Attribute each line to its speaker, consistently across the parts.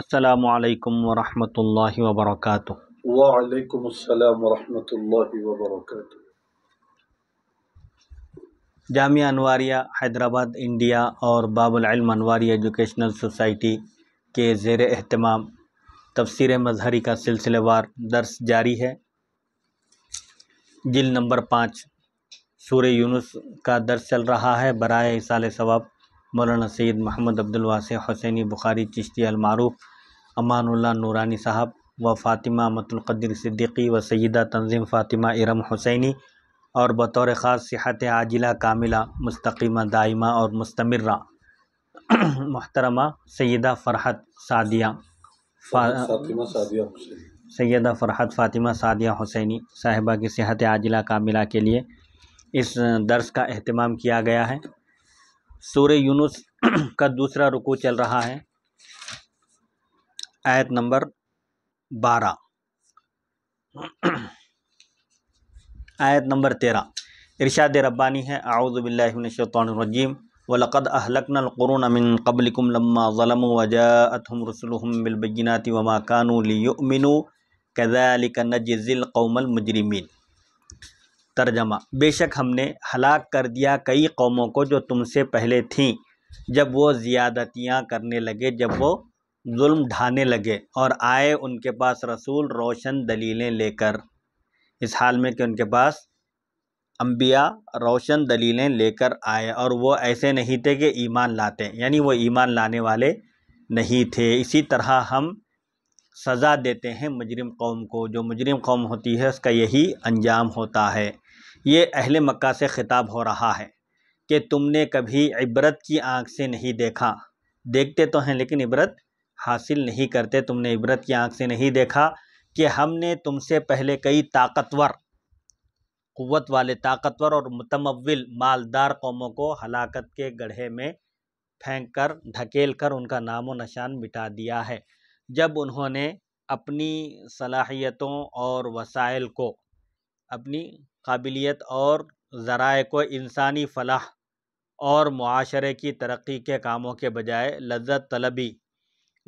Speaker 1: असलकम वरहमल वबरक जामिया अनवारिया हैदराबाद इंडिया और बाबुलम अनवारी एजुकेशनल सोसाइटी के ज़ेर अहतमाम तफसर मजहरी का सिलसिलेवार दर्स जारी है जिल नंबर पाँच सूर्य यूनुस का दर्स चल रहा है बरए साल सवाब मौलाना सैद महमद अब्दुल वासे हुसैनी बुखारी चिश्ती अलमारूफ अमानुल्ला नूरानी साहब व फ़ातिमा मतुल्क़दर सिद्दीकी व सैदा तंजीम फ़ातिमा इरम हुसैनी और बतौर ख़ास सिहत आजिला कामिला मुस्तकीमा दायमा और मुस्तमर्रा मोहतरमा सैदा फ़रहत सादिया सैदा फ़रहत फ़ातिमा सादिया हुसैनी साहिबा की सेहत आजिला कामिला के लिए इस दर्स का अहतमाम किया गया है सूर्य यूनुस का दूसरा रुकू चल रहा है आयत नंबर बारह आयत नंबर तेरह इरशाद रब्बानी है आउज़बिल्लिनशतरजीम वलक़द अहलकन अमिन कबलिकुम लम्मा ज़लम वजाअतहम रसुलहम बिलबनाति वमा कानूलियमिन नजिल कौमल मुजरमिन तर्जमा बेशक हमने हलाक कर दिया कई कौमों को जो तुमसे पहले थीं जब वो ज़्यादतियाँ करने लगे जब वो जुल्म ढाने लगे और आए उनके पास रसूल रोशन दलीलें लेकर इस हाल में कि उनके पास अम्बिया रोशन दलीलें लेकर आए और वो ऐसे नहीं थे कि ईमान लाते यानी वो ईमान लाने वाले नहीं थे इसी तरह हम सज़ा देते हैं मुजरिम कौम को जो मुजरिम कौम होती है उसका यही अंजाम होता है ये अहल मक्का से ख़िताब हो रहा है कि तुमने कभी इबरत की आँख से नहीं देखा देखते तो हैं लेकिन इबरत हासिल नहीं करते तुमने इबरत की आँख से नहीं देखा कि हमने तुमसे पहले कई ताकतवर क़वत वाले ताकतवर और मतमविल मालदार कौमों को हलाकत के गढ़े में फेंक कर ढकेल कर उनका नामो नशान मिटा दिया है जब उन्होंने अपनी सलाहियतों और वसाइल को अपनी काबिलियत और ज़राए को इंसानी फलाह और माशरे की तरक्की के कामों के बजाय लज्जत तलबी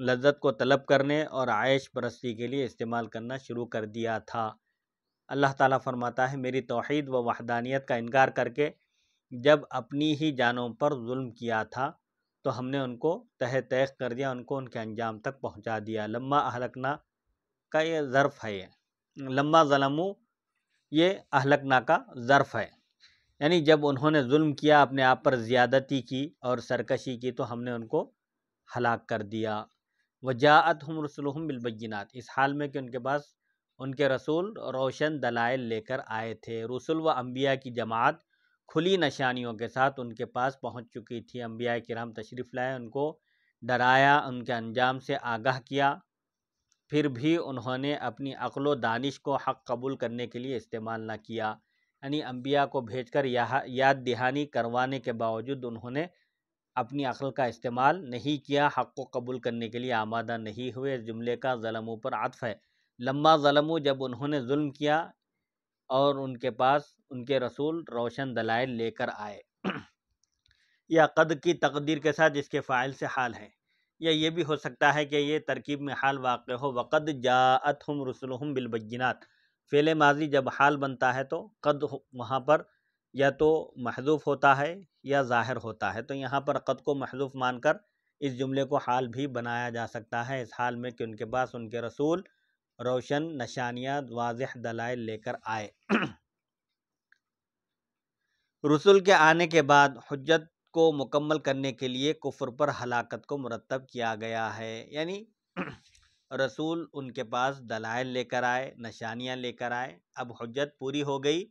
Speaker 1: लज्जत को तलब करने और आयश परस्ती के लिए इस्तेमाल करना शुरू कर दिया था अल्लाह ताला फरमाता है मेरी तोहद व वहदानियत का इनकार करके जब अपनी ही जानों पर जुल्म किया था तो हमने उनको तह तय कर दिया उनको उनके अंजाम तक पहुंचा दिया लम्मा अहलकना का ये ज़र्फ़ है लम्बा ज़लमू ये अहलकना का ज़र्फ़ है यानी जब उन्होंने जुल्म किया अपने आप पर ज़्यादती की और सरकशी की तो हमने उनको हलाक कर दिया वजात हम रसुलहम बिलबीनात इस हाल में कि उनके पास उनके रसूल रोशन दलाइल लेकर आए थे रसूल व अम्बिया की जमात खुली निशानियों के साथ उनके पास पहुँच चुकी थी अम्बिया कराम तशरीफ़ लाए उनको डराया उनके अंजाम से आगाह किया फिर भी उन्होंने अपनी अक्ल दानिश को हक़ कबूल करने के लिए इस्तेमाल ना किया यानी अम्बिया को भेज कर याद दहानी करवाने के बावजूद उन्होंने अपनी अक्ल का इस्तेमाल नहीं किया हक़ को कबूल करने के लिए आमादा नहीं हुए इस जुमले का ज़लमों पर आतफ़ है लम्बा ज़लमों जब उन्होंने जुल्म किया और उनके पास उनके रसूल रोशन दलाइल लेकर आए या कद की तकदीर के साथ जिसके फ़ाइल से हाल है या ये भी हो सकता है कि ये तरकीब में हाल वाक़ हो वक़द जात हम हम बिलबनात फ़ेल माजी जब हाल बनता है तो कद वहाँ पर या तो महजूफ़ होता है या ज़ाहिर होता है तो यहाँ पर कद को महजूफ़ मानकर इस जुमले को हाल भी बनाया जा सकता है इस हाल में कि उनके पास उनके रसूल रोशन नशानियाँ वाज दलाए लेकर आए रसूल के आने के बाद हजत को मुकम्मल करने के लिए कुफर पर हलाकत को मुरतब किया गया है यानी रसूल उनके पास दलाइल लेकर आए नशानियाँ लेकर आए अब हजत पूरी हो गई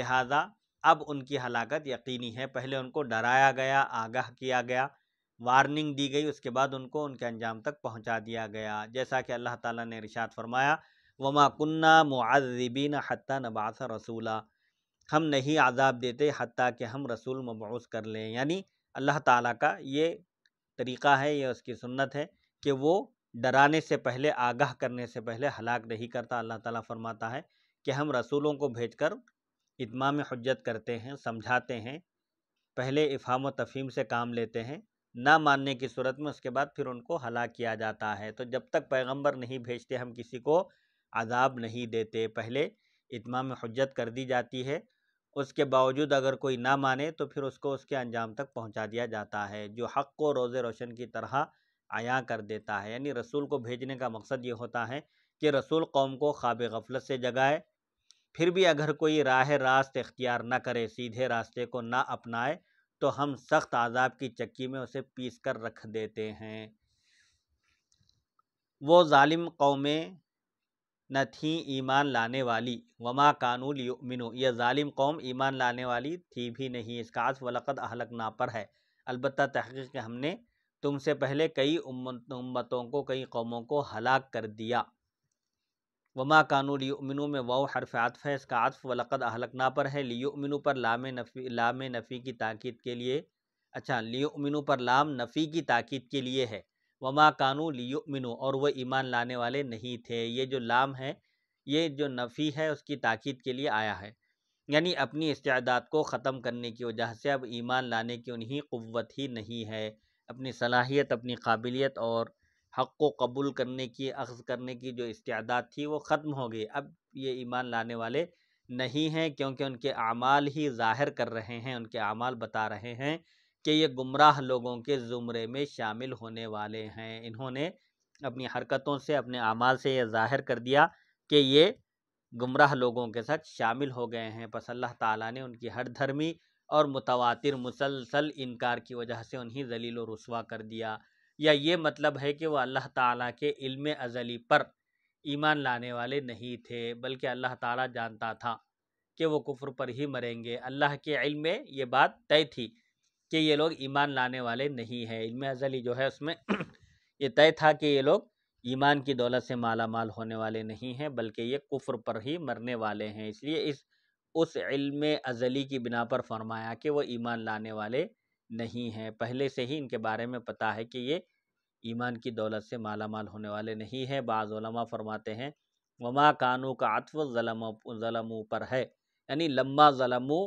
Speaker 1: लिहाजा अब उनकी हलाकत यकीनी है पहले उनको डराया गया आगाह किया गया वार्निंग दी गई उसके बाद उनको उनके अंजाम तक पहुंचा दिया गया जैसा कि अल्लाह ताला ने रिशात फरमाया वमा कुन्ना मुआज़िबीन हत्ता नबासा रसूला हम नहीं आज़ाब देते हती कि हम रसूल मबूस कर लें यानी अल्लाह ताला का ये तरीक़ा है या उसकी सुन्नत है कि वो डराने से पहले आगाह करने से पहले हलाक नहीं करता अल्लाह ताला फरमाता है कि हम रसूलों को भेजकर इतमाम हजत करते हैं समझाते हैं पहले इफ़ाम तफ़ीम से काम लेते हैं ना मानने की सूरत में उसके बाद फिर उनको हलाक किया जाता है तो जब तक पैगंबर नहीं भेजते हम किसी को आज़ाब नहीं देते पहले इतमाम हजत कर दी जाती है उसके बावजूद अगर कोई ना माने तो फिर उसको उसके अंजाम तक पहुंचा दिया जाता है जो हक़ को रोज़ रोशन की तरह आया कर देता है यानी रसूल को भेजने का मकसद ये होता है कि रसूल कौम को ख्वाब गफलत से जगाए फिर भी अगर कोई राह रास्त इख्तियार न करे सीधे रास्ते को ना अपनाए तो हम सख्त आज़ाब की चक्की में उसे पीस कर रख देते हैं वो ालिम कौमें न थी ईमान लाने वाली वमा कानूल मिनो यह ालिम कौम ईमान लाने वाली थी भी नहीं इसका इसकास वलक़द अहलक ना पर है अलबत् तहक़ीक़ हमने तुमसे पहले कई उम्मतों को कई कौमों को हलाक कर दिया वमा कानूल मिनु में वाओ हरफ आतफ़ है इसका आतफ़ वलक़द ना पर है लियो मिनु पर लाम नफ़ी लाम नफ़ी की ताक़द के लिए अच्छा लियो मिनु पर लाम नफ़ी की ताक़द के लिए है वमा कानू लियो और वह ईमान लाने वाले नहीं थे ये जो लाम है ये जो नफ़ी है उसकी ताकीद के लिए आया है यानी अपनी इस्तादात को ख़त्म करने की वजह से अब ईमान लाने की उन्हीं क़वत ही नहीं है अपनी सलाहियत अपनी काबिलियत और हक़ को कबूल करने की अख्ज़ करने की जो इस्तादात थी वो ख़त्म हो गई अब ये ईमान लाने वाले नहीं हैं क्योंकि उनके अमाल ही ज़ाहिर कर रहे हैं उनके अमाल बता रहे हैं कि ये गुमराह लोगों के ज़ुमरे में शामिल होने वाले हैं इन्होंने अपनी हरकतों से अपने अमाल से यह जाहिर कर दिया कि ये गुमराह लोगों के साथ शामिल हो गए हैं बस अल्लाह ताला ने उनकी हर धर्मी और मुतवातिर मुसलसल इनकार की वजह से उन्हें जलील व रसवा कर दिया या ये मतलब है कि वह अल्लाह ताला के इल्म अजली पर ईमान लाने वाले नहीं थे बल्कि अल्लाह ताला जानता था कि वो कुफ्र पर ही मरेंगे अल्लाह के इल्म में ये बात तय थी कि ये लोग ईमान लाने वाले नहीं हैं इनमें अजली जो है उसमें ये तय था कि ये लोग ईमान की दौलत से माला माल होने वाले नहीं हैं बल्कि ये कुफ्र पर ही मरने वाले हैं इसलिए इस उस इल्म अजली की बिना पर फरमाया कि वो ईमान लाने वाले नहीं हैं पहले से ही इनके बारे में पता है कि ये ईमान की दौलत से माला माल होने वाले नहीं हैं बाज़ा फरमाते हैं वमा कानू का अतफ़ ज़लम पर है यानी लम्मा ज़लमू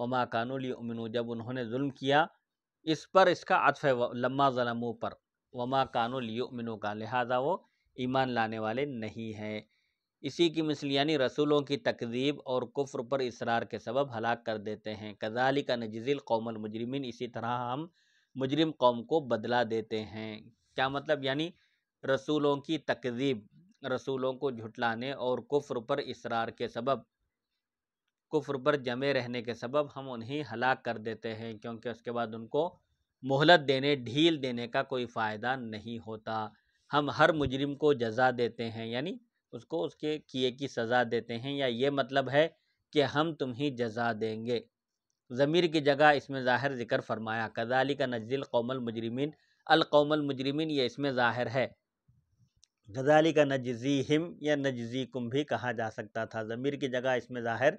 Speaker 1: वमा कानूली उमिन जब उन्होंने जुल्म किया इस पर इसका अतफ़ लम्मा ज़लमों पर वमा कानूली उमिन का लिहाजा वो ईमान लाने वाले नहीं हैं इसी की मिसल यानी रसूलों की तकदीब और कुफ्र पर इसरार के सबब हलाक कर देते हैं कजाली का नजिल कौमल मुजरमिन इसी तरह हम मुजरम कौम को बदला देते हैं क्या मतलब यानी रसूलों की तकदीब रसूलों को झुटलाने और कुफ्र पर इसरार के सबब कुफ्र पर जमे रहने के सबब हम उन्हें हलाक कर देते हैं क्योंकि उसके बाद उनको मोहलत देने ढील देने का कोई फ़ायदा नहीं होता हम हर मुजरिम को जजा देते हैं यानी उसको उसके किए की सज़ा देते हैं या ये मतलब है कि हम तुम्हें जजा देंगे ज़मीर की जगह इसमें ज़ाहिर ज़िक्र फरमाया कदाली का नज़िल कौमल मुजरमिन अलकौमल मुजरमिन ये इसमें ज़ाहिर है गजाली का नजजी हिम या नजजी कुम भी कहा जा सकता था ज़मीर की जगह इसमें ज़ाहिर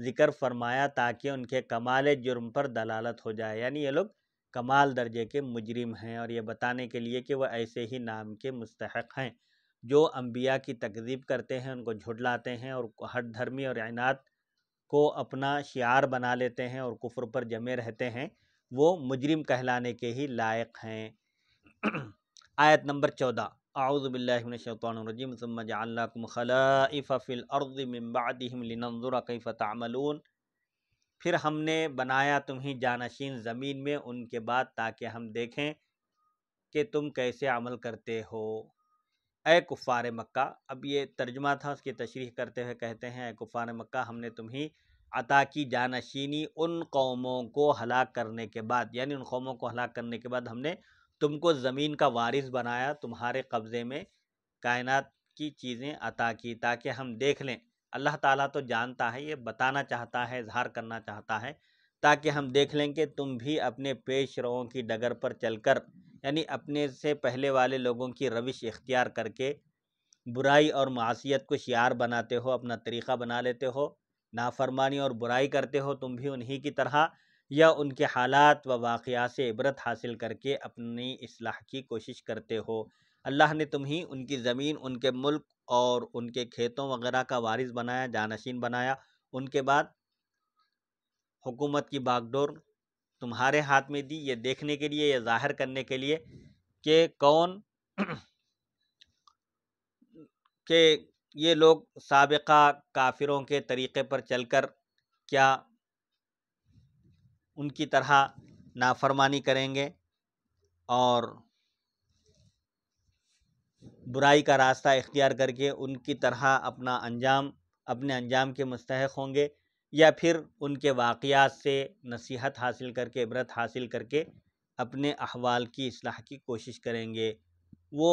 Speaker 1: ज़िक्र फरमाया ताकि उनके कमाल जुर्म पर दलालत हो जाए यानी ये लोग कमाल दर्जे के मुजरिम हैं और ये बताने के लिए कि वह ऐसे ही नाम के मुस्तक हैं जो अम्बिया की तकजीब करते हैं उनको झुटलाते हैं और हर धर्मी और आयनात को अपना शार बना लेते हैं और कुफर पर जमे रहते हैं वो मुजरिम कहलाने के ही लायक हैं आयत नंबर चौदह आउज़बिल्लिमिनशतरजीम खलाफ़िल अर्ज़िमबादिमलिनजुर फिर हमने बनाया तुम्हें जानशीन ज़मीन में उनके बाद ताकि हम देखें कि तुम कैसे अमल करते हो ए कुफ़ार मक्का अब ये तर्जमा था उसकी तशरीह करते हुए कहते हैं ए कुफ़ार मक्का हमने तुम्हें अता की जानशीनी उन कौमों को हलाक करने के बाद यानी उन कौमों को हलाक करने के बाद हमने तुमको ज़मीन का वारिस बनाया तुम्हारे कब्ज़े में कायनात की चीज़ें अता की ताकि हम देख लें अल्लाह ताला तो जानता है ये बताना चाहता है इजहार करना चाहता है ताकि हम देख लें कि तुम भी अपने पेश रोगों की डगर पर चलकर यानी अपने से पहले वाले लोगों की रविश इख्तियार करके बुराई और मासीत को शियार बनाते हो अपना तरीक़ा बना लेते हो नाफरमानी और बुराई करते हो तुम भी उन्हीं की तरह या उनके हालात व वाक़ा से इबरत हासिल करके अपनी असलाह की कोशिश करते हो अल्लाह ने तुम्हें उनकी ज़मीन उनके मुल्क और उनके खेतों वगैरह का वारिस बनाया जानशीन बनाया उनके बाद हुकूमत की बागडोर तुम्हारे हाथ में दी ये देखने के लिए या जाहिर करने के लिए कि कौन के ये लोग सबका काफिरों के तरीक़े पर चलकर क्या उनकी तरह नाफरमानी करेंगे और बुराई का रास्ता इख्तियार करके उनकी तरह अपना अंजाम अपने अंजाम के मुस्तक होंगे या फिर उनके वाक़ात से नसीहत हासिल करके इबरत हासिल करके अपने अहवाल की असलाह की कोशिश करेंगे वो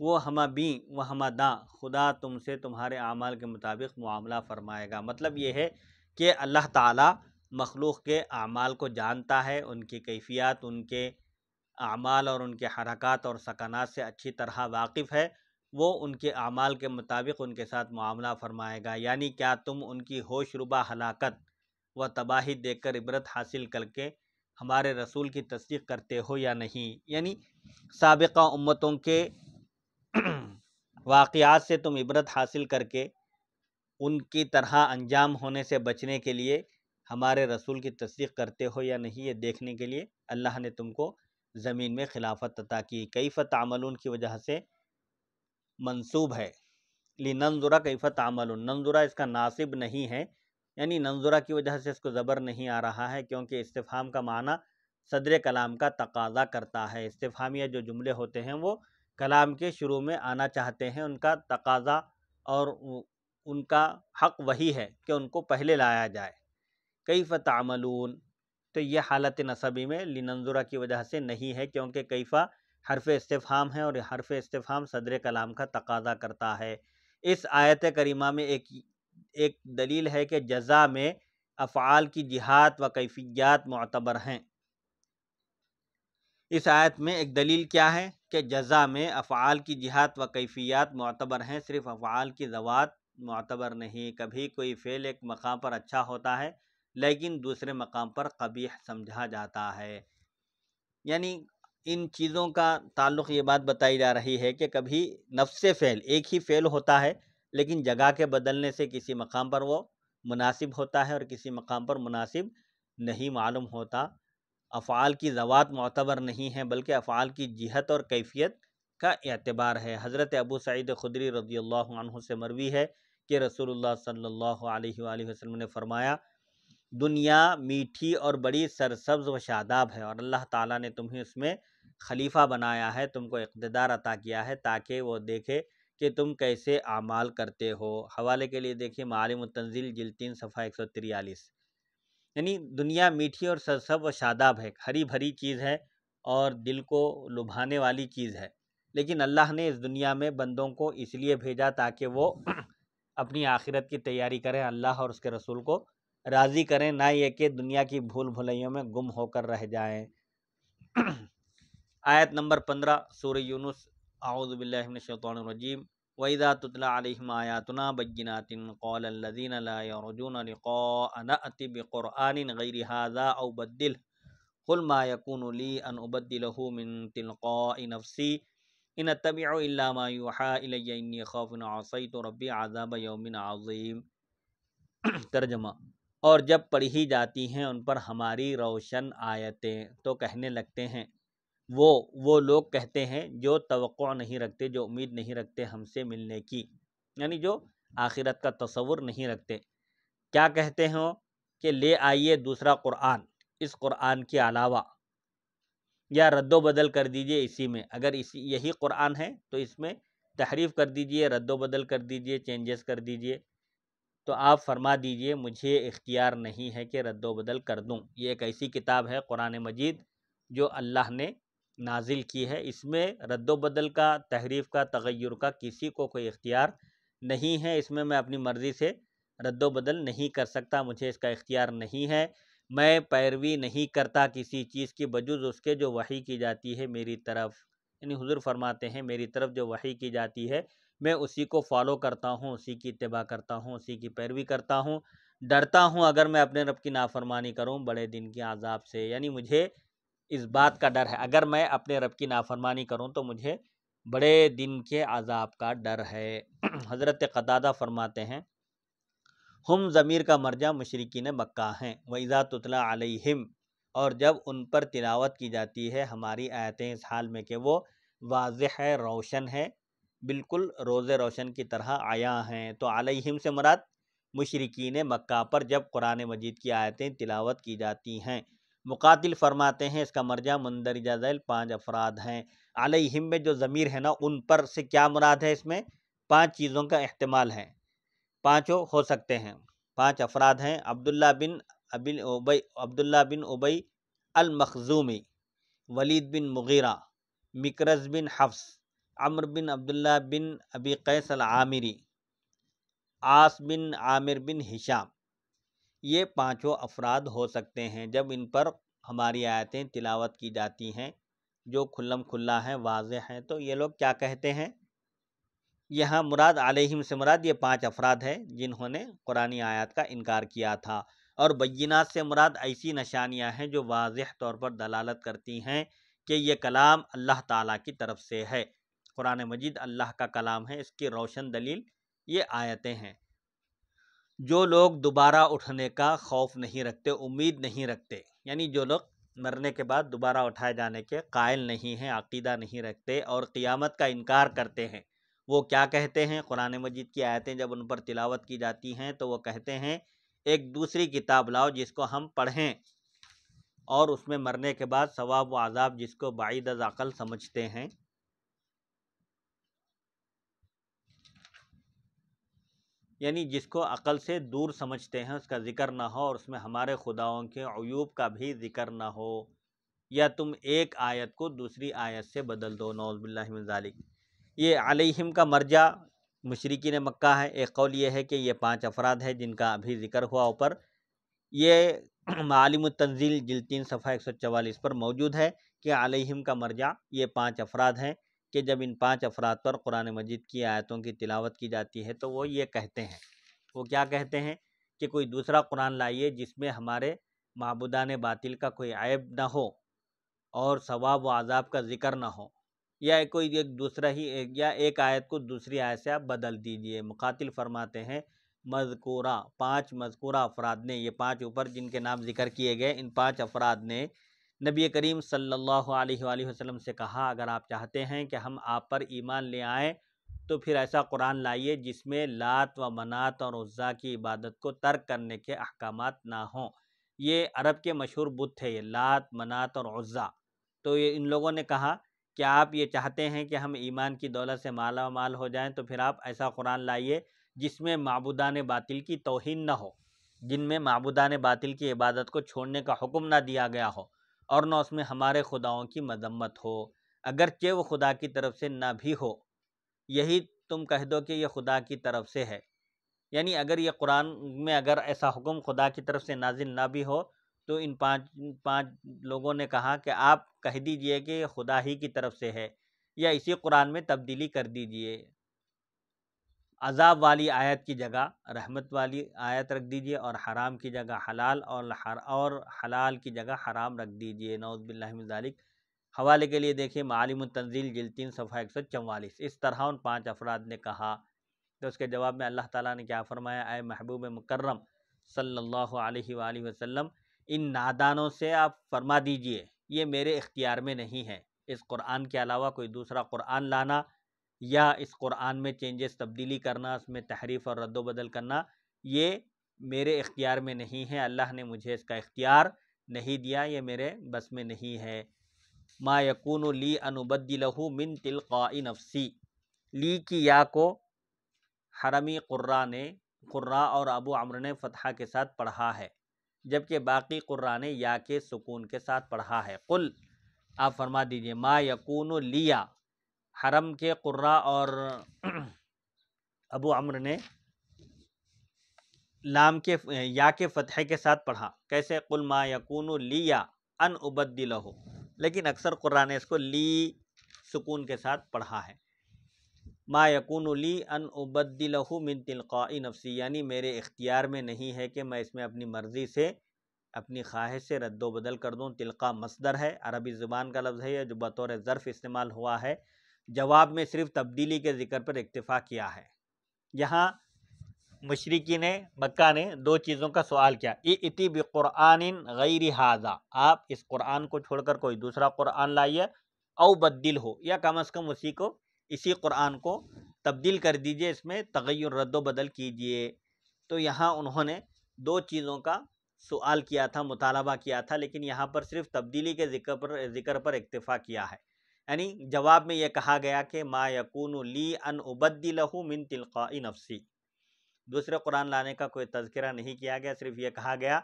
Speaker 1: वो हम बी व हम दा खुदा तुमसे तुम्हारे अमाल के मुताबिक मामला फ़रमाएगा मतलब ये है कि अल्लाह ताला मखलूक़ के अमाल को जानता है उनकी कैफियत उनके अमाल और उनके हरकत और सकनात से अच्छी तरह वाकिफ़ है वो उनके अमाल के मुताबिक उनके साथ मामला फरमाएगा यानी क्या तुम उनकी होशरुबा हलाकत व तबाही देख कर इबरत हासिल करके हमारे रसूल की तस्दीक करते हो या नहीं यानी सबका उम्मतों के वाक़ात से तुम इबरत हासिल करके उनकी तरह अंजाम होने से बचने के लिए हमारे रसूल की तस्दीक करते हो या नहीं ये देखने के लिए अल्लाह ने तुमको ज़मीन में खिलाफत अता की कैफ़त आमलून की वजह से मंसूब है ली नंजुरा कैफ़त आमलून नंजुरा इसका नासिब नहीं है यानी नंजुरा की वजह से इसको ज़बर नहीं आ रहा है क्योंकि इस्तफ़ाम का माना सदर कलाम का तकाजा करता है इस्तफ़ामिया जो जुमले होते हैं वो कलाम के शुरू में आना चाहते हैं उनका तकाजा और उनका हक वही है कि उनको पहले लाया जाए कई फ़तामलून तो ये हालत नसबी में लिनंजुरा की वजह से नहीं है क्योंकि कैफ़ा हरफ इस्तफ़ाम है और हरफ इस्तफ़ाम सदर कलाम का तकाजा करता है इस आयत करीमा में एक एक दलील है कि जजा में अफ़ाल की जिहात व कैफियात मतबर हैं इस आयत में एक दलील क्या है कि जजा में अफ़ाल की जिहात व कैफियात मतबर हैं सिर्फ़ अफ़ाल की जवात मतबर नहीं कभी कोई फ़ेल एक मकाम पर अच्छा होता है लेकिन दूसरे मकाम पर कबीह समझा जाता है यानी इन चीज़ों का ताल्लुक़ ये बात बताई जा रही है कि कभी नफ्स फ़ेल एक ही फ़ेल होता है लेकिन जगह के बदलने से किसी मकाम पर वो मुनासिब होता है और किसी मकाम पर मुनासिब नहीं मालूम होता अफ़ाल की ज़वात मतबर नहीं है बल्कि अफ़ाल की जिहत और कैफियत का एतबार है हज़रत अबू सद खुदरी रजी अल्लाह से मरवी है कि रसूल सल्ला अलैहि ने फरमाया दुनिया मीठी और बड़ी सरसब्ज व शादाब है और अल्लाह ताला ने तुम्हें उसमें खलीफा बनाया है तुमको इकतदार अता किया है ताकि वो देखे कि तुम कैसे आमाल करते हो हवाले के लिए देखिए मालम तंजील तीन सफ़ा एक सौ यानी दुनिया मीठी और सरसब व शादाब है हरी भरी चीज़ है और दिल को लुभाने वाली चीज़ है लेकिन अल्लाह ने इस दुनिया में बंदों को इसलिए भेजा ताकि वो अपनी आखिरत की तैयारी करें अल्लाह और उसके रसूल को राज़ी करें ना ये कि दुनिया की भूल भुलैयों में गुम होकर रह जाएं आयत नंबर पंद्रह सूर यूनुस आउदबिल्लाजीम वहीदा तुतला आयातना बगिनातिन कौलदीन रजून अनअति बक़ुरान अबद्दिल यकून मिन तिलक़ा नफसी इन तबीमा खौफ़नासई तो रबी आज़ाब यौमिन अजीम तर्जमा और जब पढ़ी जाती हैं उन पर हमारी रोशन आयतें तो कहने लगते हैं वो वो लोग कहते हैं जो तो नहीं रखते जो उम्मीद नहीं रखते हमसे मिलने की यानी जो आखिरत का तस्वुर नहीं रखते क्या कहते हैं कि ले आइए दूसरा कुरान इस कुरान के अलावा या रद्दो बदल कर दीजिए इसी में अगर इसी यही कुरान है तो इसमें तहरीफ़ कर दीजिए रद्दो बदल कर दीजिए चेंजेस कर दीजिए तो आप फरमा दीजिए मुझे इख्तियार नहीं है कि रद्दो बदल कर दूँ ये एक ऐसी किताब है कुरान मजीद जो अल्लाह ने नाजिल की है इसमें रद्दो बदल का तहरीफ़ का तगैर का किसी को कोई इख्तियार नहीं है इसमें मैं अपनी मर्ज़ी से रद्दो बदल नहीं कर सकता मुझे इसका इख्तियार नहीं है मैं पैरवी नहीं करता किसी चीज़ की बजुज़ उसके जो वही की जाती है मेरी तरफ यानी हुजूर फरमाते हैं मेरी तरफ जो वही की जाती है मैं उसी को फॉलो करता हूँ उसी की इतबा करता हूँ उसी की पैरवी करता हूँ डरता हूँ अगर मैं अपने रब की नाफरमानी करूँ बड़े दिन के आज़ाब से यानी मुझे इस बात का डर है अगर मैं अपने रब की नाफरमानी करूँ तो मुझे बड़े दिन के आज़ाब का डर है हज़रत कदादा फरमाते हैं हम ज़मीर का मर्जा मशरकिन मक्का हैं वईज़ा तुतला अलहिम और जब उन पर तिलावत की जाती है हमारी आयतें इस हाल में कि वो वाज है रोशन है बिल्कुल रोज़ रोशन की तरह आया हैं तो अलहिम से मराद मशरकिन मक्का पर जब कुरान मजीद की आयतें तिलावत की जाती हैं मुकातिल फरमाते हैं इसका मर्जा मंदरजा झैल पाँच अफराद हैं अलहिम में जो ज़मीर है ना उन पर से क्या मुराद है इसमें पाँच चीज़ों का अहतमाल है पाँचों हो सकते हैं पाँच अफराद हैं Abdullah bin Abi Ubayy Abdullah bin Ubayy al Makhzumi Walid bin Mughira Mikraz bin Hafs Amr bin Abdullah bin Abi Qais al Amiri As bin Amir bin Hisham ये पांचों अफराद हो सकते हैं जब इन पर हमारी आयतें तिलावत की जाती हैं जो खुल्लम खुल्ला हैं वाज हैं तो ये लोग क्या कहते हैं यहाँ मुराद आलिम से मुराद ये पांच अफराद हैं जिन्होंने कुरानी आयत का इनकार किया था और बैनात से मुराद ऐसी निशानियाँ हैं जो वाज तौर पर दलालत करती हैं कि ये कलाम अल्लाह ताला की तरफ से है कुरान मजीद अल्लाह का कलाम है इसकी रोशन दलील ये आयतें हैं जो लोग दोबारा उठने का खौफ नहीं रखते उम्मीद नहीं रखते यानी जो लोग मरने के बाद दोबारा उठाए जाने के कायल नहीं हैं अकीदा नहीं रखते और क़ियामत का इनकार करते हैं वो क्या कहते हैं कुरान मजीद की आयतें जब उन पर तिलावत की जाती हैं तो वो कहते हैं एक दूसरी किताब लाओ जिसको हम पढ़ें और उसमें मरने के बाद सवाब व आज़ाब जिसको बाईद अकल समझते हैं यानी जिसको अकल से दूर समझते हैं उसका ज़िक्र ना हो और उसमें हमारे खुदाओं के अयूब का भी ज़िक्र ना हो या तुम एक आयत को दूसरी आयत से बदल दो नौज़बिल्लिक ये अलहिम का मर्जा मशरक़ी ने मक्का है एक कौल ये है कि ये पांच अफराद है जिनका अभी जिक्र हुआ ऊपर ये मालिम तंजील जिल तीन सफ़ा एक सौ चवालीस पर मौजूद है कि अलहिम का मर्जा ये पांच अफराद हैं कि जब इन पांच अफराद पर कुरान मजिद की आयतों की तिलावत की जाती है तो वो ये कहते हैं वो क्या कहते हैं कि कोई दूसरा कुरान लाइए जिसमें हमारे महबूदान बातिल का कोई ऐब ना हो और सवाब व आज़ाब का ज़िक्र ना हो या कोई एक दूसरा ही एक या एक आयत को दूसरी आयत से आप बदल दीजिए मुखातिल फरमाते हैं मजकूरा पांच मजकूरा अफराद ने ये पांच ऊपर जिनके नाम जिक्र किए गए इन पांच अफराद ने नबी करीम सल्लल्लाहु अलैहि वसल्लम से कहा अगर आप चाहते हैं कि हम आप पर ईमान ले आएँ तो फिर ऐसा कुरान लाइए जिसमें लात व मनात और उज़ा की इबादत को तर्क करने के अहकाम ना हों ये अरब के मशहूर बुत थे ये लात मनात और उज़ा तो ये इन लोगों ने कहा क्या आप ये चाहते हैं कि हम ईमान की दौलत से माला माल हो जाएं तो फिर आप ऐसा कुरान लाइए जिसमें मबूदान बातिल की तोहन ना हो जिनमें मबूदान बातिल की इबादत को छोड़ने का हुक्म ना दिया गया हो और ना उसमें हमारे खुदाओं की मजम्मत हो अगरचे वो खुदा की तरफ से ना भी हो यही तुम कह दो कि यह खुदा की तरफ से है यानी अगर ये कुरान में अगर ऐसा हुक्म खुदा की तरफ से नाजिल ना भी हो तो इन पाँच पाँच लोगों ने कहा कि आप कह दीजिए कि खुदा ही की तरफ से है या इसी कुरान में तब्दीली कर दीजिए अजाब वाली आयत की जगह रहमत वाली आयत रख दीजिए और हराम की जगह हलाल और हर और हलाल की जगह हराम रख दीजिए नौज़बिल्लिक हवाले के लिए देखिए मालिम तंजील तीन सफ़ा एक सौ चवालीस इस तरह उन पाँच अफराद ने कहा तो उसके जवाब में अल्लाह ताला ने क्या फ़रमाया आए महबूब मुकर्रम सल्लल्लाहु अलैहि वसल्लम इन नादानों से आप फरमा दीजिए ये मेरे इख्तियार में नहीं है इस कुरान के अलावा कोई दूसरा कुरान लाना या इस कुरान में चेंजेस तब्दीली करना उसमें तहरीफ और रद्दबदल बदल करना ये मेरे इख्तियार में नहीं है अल्लाह ने मुझे इसका इख्तियार नहीं दिया ये मेरे बस में नहीं है मा यकून ली अनुबद्दिलहू मिन तिलकाई नफसी ली की या को हरमी कुर्रा ने कुर्रा और अबू अमर ने फ़तहा के साथ पढ़ा है जबकि बाकी कुर्रा ने या के सुकून के साथ पढ़ा है कुल आप फरमा दीजिए मा यकून लिया हरम के कुर्रा और अबू अम्र ने लाम के या के फतह के साथ पढ़ा कैसे कुल मा यकून लिया अन उबद्दी लेकिन अक्सर कुर्रा ने इसको ली सुकून के साथ पढ़ा है मा यकून ली अन उबद्दिलहू मिन तिलकाई नफसी यानी मेरे इख्तियार में नहीं है कि मैं इसमें अपनी मर्ज़ी से अपनी ख्वाहिश से रद्दबदल बदल कर दूँ तिलका मसदर है अरबी ज़ुबान का लफ्ज़ है जो बतौर ज़र्फ़ इस्तेमाल हुआ है जवाब में सिर्फ तब्दीली के ज़िक्र पर इतफ़ा किया है यहाँ मशरक़ी ने मक्का ने दो चीज़ों का सवाल किया इति बक़ुरान गैर हाजा आप इस कुरान को छोड़कर कोई दूसरा कुरान लाइए औ बद्दिल हो या कम अज़ कम उसी को इसी कुरान को तब्दील कर दीजिए इसमें तगैर रद्द बदल कीजिए तो यहाँ उन्होंने दो चीज़ों का सवाल किया था मुतालबा किया था लेकिन यहाँ पर सिर्फ तब्दीली के जिक्र पर जिक्र पर इतफ़ा किया है यानी जवाब में यह कहा गया कि मा यकून ली अन उबद्दी लहू मिन तिलका नफसी दूसरे कुरान लाने का कोई तस्करा नहीं किया गया सिर्फ ये कहा गया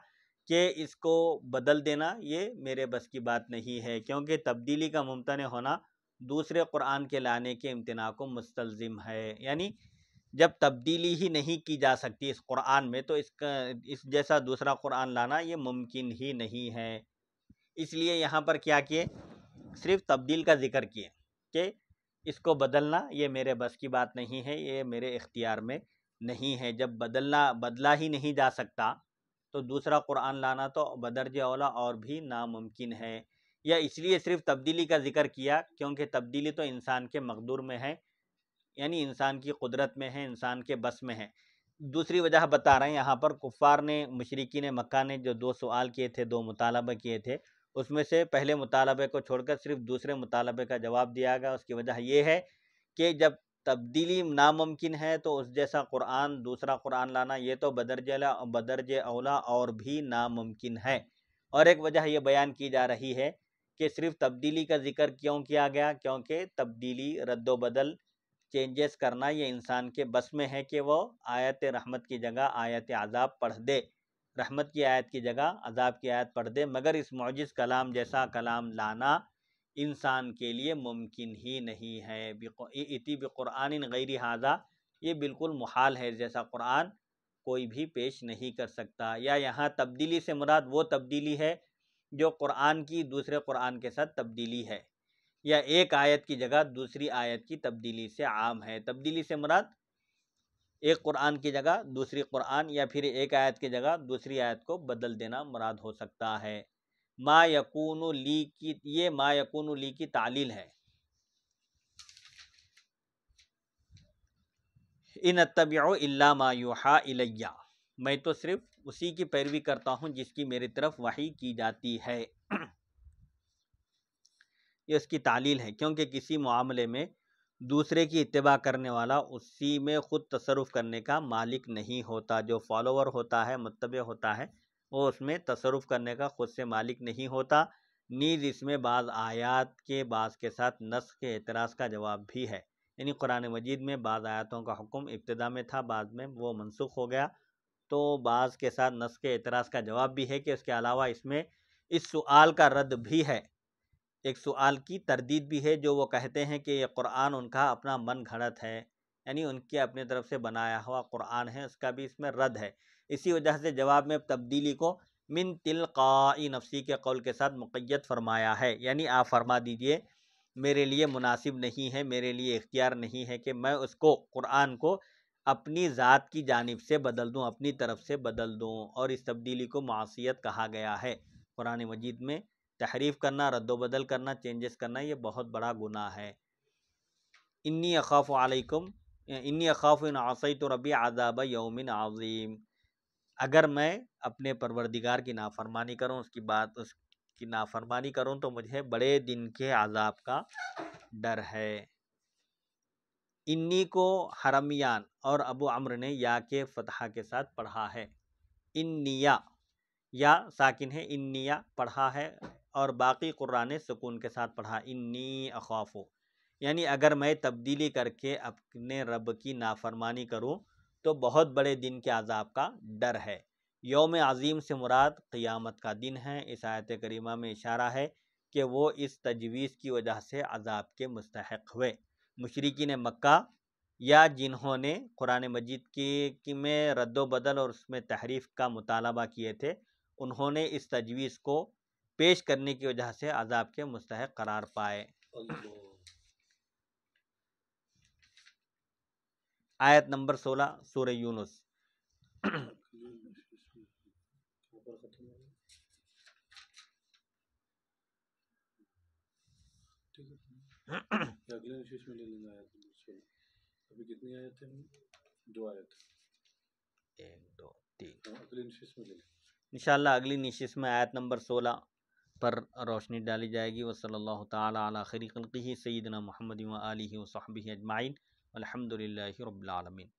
Speaker 1: कि इसको बदल देना ये मेरे बस की बात नहीं है क्योंकि तब्दीली का मुमतन होना दूसरे कुरान के लाने के इम्तना को मुस्तलज़िम है यानी जब तब्दीली ही नहीं की जा सकती इस कुरान में तो इसका इस जैसा दूसरा कुरान लाना ये मुमकिन ही नहीं है इसलिए यहाँ पर क्या किए सिर्फ तब्दील का ज़िक्र किए कि इसको बदलना ये मेरे बस की बात नहीं है ये मेरे इख्तियार में नहीं है जब बदलना बदला ही नहीं जा सकता तो दूसरा कुरान लाना तो बदरज अला और भी नामुमकिन है या इसलिए सिर्फ तब्दीली का जिक्र किया क्योंकि तब्दीली तो इंसान के मकदूर में है यानी इंसान की कुदरत में है इंसान के बस में है दूसरी वजह बता रहे हैं यहाँ पर कुफ़ार ने मशरकिन मक्का ने जो दो सवाल किए थे दो मुतालबे किए थे उसमें से पहले मुतालबे को छोड़कर सिर्फ दूसरे मुतालबे का जवाब दिया गया उसकी वजह यह है कि जब तब्दीली नामुमकिन है तो उस जैसा कुरान दूसरा कुरान लाना ये तो बदरज बदरज अवला और भी नामुमकिन है और एक वजह यह बयान की जा रही है कि सिर्फ तब्दीली का जिक्र क्यों किया गया क्योंकि तब्दीली रद्दबदल चेंजेस करना ये इंसान के बस में है कि वो आयत रहमत की जगह आयत आज़ाब पढ़ दे रहमत की आयत की जगह अजाब की आयत पढ़ दे मगर इस मोजिज़ कलाम जैसा कलाम लाना इंसान के लिए मुमकिन ही नहीं है इति बुरान गैर हाजा ये बिल्कुल मुहाल है जैसा कुरान कोई भी पेश नहीं कर सकता या यहाँ तब्दीली से मुराद वो तब्दीली है जो कुरान की दूसरे कुरान के साथ तब्दीली है या एक आयत की जगह दूसरी आयत की तब्दीली से आम है तब्दीली से मुराद एक कुरान की जगह दूसरी कुरान या फिर एक आयत की जगह दूसरी आयत को बदल देना मुराद हो सकता है मा यकून ली की ये मा यकून ली की तालील है इन तबियो इल्ला मा युहा इलिया मैं तो सिर्फ उसी की पैरवी करता हूँ जिसकी मेरी तरफ वही की जाती है ये उसकी तालील है क्योंकि किसी मामले में दूसरे की इतबा करने वाला उसी में ख़ुद तसरफ़ करने का मालिक नहीं होता जो फॉलोवर होता है मतब होता है वो उसमें तसरफ़ करने का ख़ुद से मालिक नहीं होता नीज इसमें बाज़ आयात के बाद के साथ नस्ख के एतराज़ का जवाब भी है यानी कुरान मजीद में बाज़ आयातों का हुक्म इब्तदा में था बाद में वो मनसूख हो गया तो बाज़ के साथ नस के एतराज़ का जवाब भी है कि उसके अलावा इसमें इस सवाल का रद्द भी है एक सवाल की तरदीद भी है जो वो कहते हैं कि ये कुरान उनका अपना मन घड़त है यानी उनके अपने तरफ से बनाया हुआ कुरान है उसका भी इसमें रद्द है इसी वजह से जवाब में तब्दीली को मिन तिलका नफसी के कौल के साथ मुकैत फरमाया है यानी आप फरमा दीजिए मेरे लिए मुनासिब नहीं है मेरे लिए इख्तियार नहीं है कि मैं उसको कुरान को अपनी ज़ात की जानब से बदल दूँ अपनी तरफ से बदल दूँ और इस तब्दीली को मासीत कहा गया है कुरान मजीद में तहरीफ़ करना रद्दबदल करना चेंजेस करना ये बहुत बड़ा गुना है इन्नी अखाफ़ इन्नी अखाफ़ इन आसई तो रबी आज़ाब यौमिन आज़ीम अगर मैं अपने परवरदिगार की नाफरमानी करूँ उसकी बात उसकी नाफरमानी करूँ तो मुझे बड़े दिन के आज़ाब का डर है इन्नी को हरमियान और अबू अम्र ने या के फतह के साथ पढ़ा है इन्निया या साकिन है इन्निया पढ़ा है और बाकी कुर्रा ने सुकून के साथ पढ़ा इन्नी अखौफो यानी अगर मैं तब्दीली करके अपने रब की नाफरमानी करूं तो बहुत बड़े दिन के आज़ाब का डर है योम अज़ीम से मुराद क़ियामत का दिन है इस आयत करीमा में इशारा है कि वो इस तजवीज़ की वजह से अजाब के मुस्तक हुए मशरकिन मक्का या जिन्होंने कुरान मजीद की, में रद्दबदल और उसमें तहरीफ का मुतालबा किए थे उन्होंने इस तजवीज़ को पेश करने की वजह से अजाब के मुस्तक करार पाए आयत नंबर सोलह सूर यूनुस अगले विशेष में ले लेना आया था अभी कितनी आए थे दो आए थे एक दो अगली निशेष में आयत नंबर सोलह पर रोशनी डाली जाएगी वसल ताली सईदना खलकी सैदना मोहम्मद आलि वसाब अजमाइन अलहमदिल्लाबीन